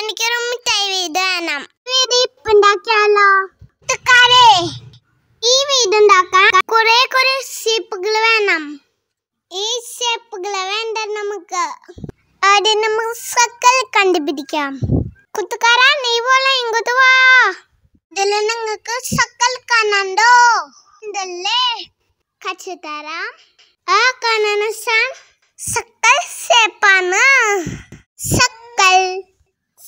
എനിക്കൊരു മിഠായി വീട് വേണം ഇപ്പൊ ഉണ്ടാക്കിയാലോ ഈ വീട് ഉണ്ടാക്കാൻ കുറെ കുറെ ഷേപ്പുകൾ വേണം ഈ ഷേപ്പുകൾ വേണ്ട നമുക്ക് ആദ്യം നമുക്ക് സക്കൽ കണ്ടുപിടിക്കാം കുത്തുകാരാ നീ പോലെ ഇങ്ങോട്ട് വാ ഇതിൽ നിങ്ങൾക്ക് സക്കൽ കാണണ്ടോ ఖర్చు ధర కననసాన్ సక్కల్ సేపాన സക്കൽ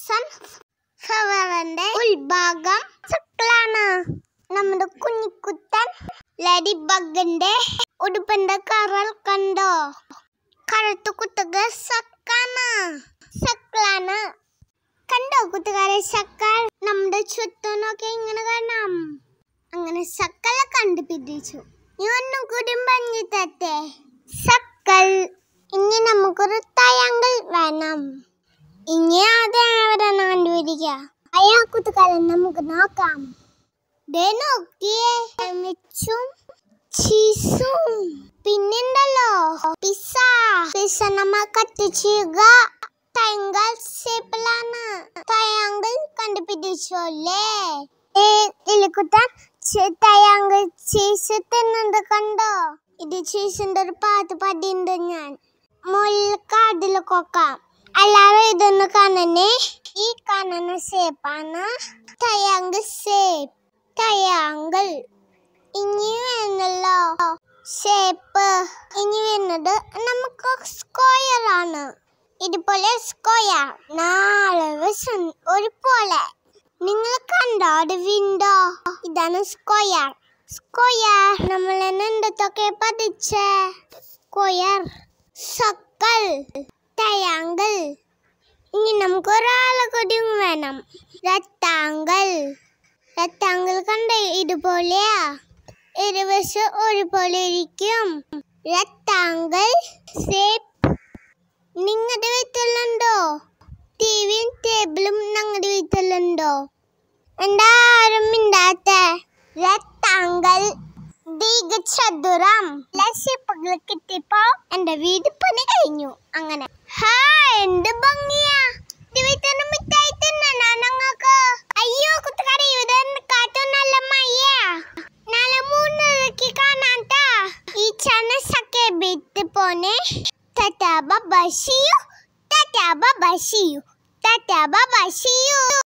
സൺഫ്ലവറിന്റെ ഉൾഭാഗം സക്കളാണ് നമ്മുടെ കുഞ്ഞിക്കുത്തൻ ലഡി ബഗിന്റെ ഉടുപ്പിന്റെ കറൽ കണ്ടോ കറുത്ത കുത്തുക സക്കാണ് സക്കളാണ് കണ്ടോ കുത്തുകാരെ സക്കൽ നമ്മുടെ ചുറ്റും നോക്കി ഇങ്ങനെ കാണാം അങ്ങനെ സക്കല കണ്ടുപിടിച്ചു ಇವನ್ನು ಕೂಡಿ ಬಂದಿತತೆ സക്കൽ ഇനി നമുക്കൊരു തയങ്കൽ വേണം ഇനി അതെവിടെ കണ്ടുപിടിക്കുക അയാ കുത്തുകാലം നമുക്ക് നോക്കാം ഡേ നോക്കിയേ മിച്ചും ചീസും പിന്നെണ്ടല്ലോ പിസ പിസ നമ്മൾ കത്തിച്ചുക തയങ്കൽ ഷേപ്പിലാണ് തയങ്കൽ കണ്ടുപിടിച്ചോല്ലേ ഏ ഇലിക്കുത്താൻ ചേട്ടായങ്ക് ചീസ് തിന്നത് കണ്ടോ ഇത് ചീസിൻ്റെ ഒരു പാത്ത് പതിയുണ്ട് ഞാൻ മുകളിൽ കൊക്കാം എല്ലാവരും ഇതൊന്ന് കാണണേ ഈ കാണുന്ന സേപ്പാണ് തയാങ്ക് സേപ്പ് തയാങ്കിൾ ഇനി വേണല്ലോ ഷേപ്പ് ഇനി വരുന്നത് നമുക്ക് സ്ക്വയർ ആണ് ഇതുപോലെ സ്ക്വയർ നാല് വശം ഒരുപോലെ നിങ്ങൾ കണ്ടോ വിൻഡോ ഇതാണ് സ്ക്വയർ സ്ക്വയർ നമ്മൾ എന്നെ എന്തൊക്കെ പതിച്ചേ സ്ക്വയർ സക്കൾ ട്രയാങ്കിൾ ഇനി നമുക്ക് ഒരാളെ കൂടി വേണം റെക്ടാങ്കിൾ റെക്ടാങ്കിൾ കണ്ട ഇതുപോലെയാ ഇരുവശം ഒരുപോലെ ഇരിക്കും റെക്ടാങ്കിൾ ഷേപ്പ് നിങ്ങളുടെ വീട്ടിലുണ്ട് എന്താ ആരും മിണ്ടാത്തെ താങ്കൾ ചതുരം കിട്ടിയപ്പോ എന്റെ വീട് പണി കഴിഞ്ഞു അങ്ങനെ ഹാ എന്ത് ഭംഗിയാ മിഠായി തിന്നാ ഞങ്ങൾക്ക് അയ്യോ കുത്തുകാരി ഇത് കാറ്റു നല്ല മയ്യാ നല്ല മൂന്നിറക്കി ഈ ചനസൊക്കെ വിട്ട് പോനെ തറ്റാബ ബഷിയു തറ്റാബ ബഷിയു തറ്റാബ ബഷിയു